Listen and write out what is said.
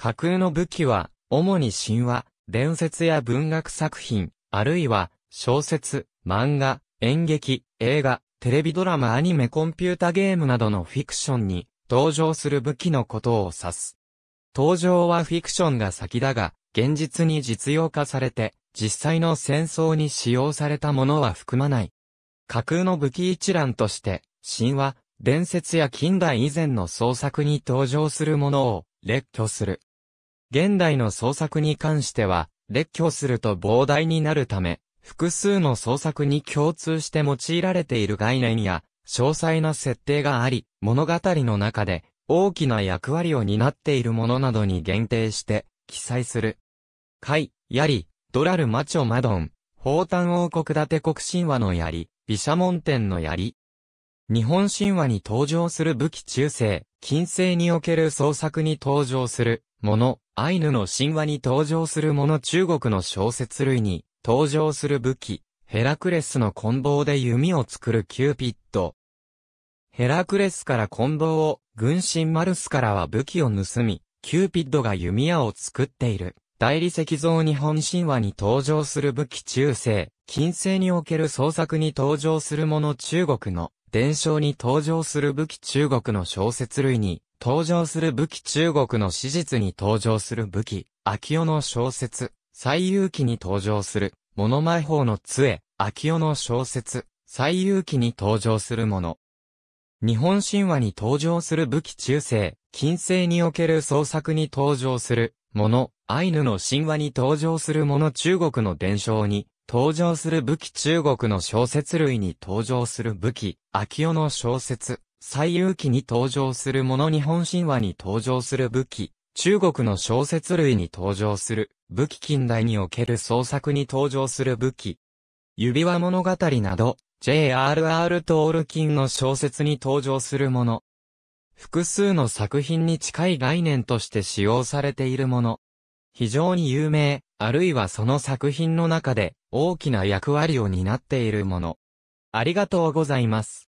架空の武器は、主に神話、伝説や文学作品、あるいは、小説、漫画、演劇、映画、テレビドラマアニメコンピュータゲームなどのフィクションに登場する武器のことを指す。登場はフィクションが先だが、現実に実用化されて、実際の戦争に使用されたものは含まない。架空の武器一覧として、神話、伝説や近代以前の創作に登場するものを列挙する。現代の創作に関しては、列挙すると膨大になるため、複数の創作に共通して用いられている概念や、詳細な設定があり、物語の中で大きな役割を担っているものなどに限定して記載する。貝、槍、ドラルマチョマドン、宝丹王国立国神話の槍、毘沙門天の槍。日本神話に登場する武器中世、近世における創作に登場するもの、アイヌの神話に登場するもの中国の小説類に登場する武器、ヘラクレスの棍棒で弓を作るキューピッド。ヘラクレスから棍棒を、軍神マルスからは武器を盗み、キューピッドが弓矢を作っている。大理石像日本神話に登場する武器中世、近世における創作に登場するもの中国の伝承に登場する武器中国の小説類に、登場する武器中国の史実に登場する武器、秋尾の小説、最遊記に登場する、物前マ法の杖、秋尾の小説、最遊記に登場するもの。日本神話に登場する武器中世、近世における創作に登場するもの、アイヌの神話に登場するもの中国の伝承に登場する武器中国の小説類に登場する武器、秋代の小説、最有機に登場するもの日本神話に登場する武器、中国の小説類に登場する武器近代における創作に登場する武器、指輪物語など、J.R.R. トールキンの小説に登場するもの。複数の作品に近い概念として使用されているもの。非常に有名、あるいはその作品の中で大きな役割を担っているもの。ありがとうございます。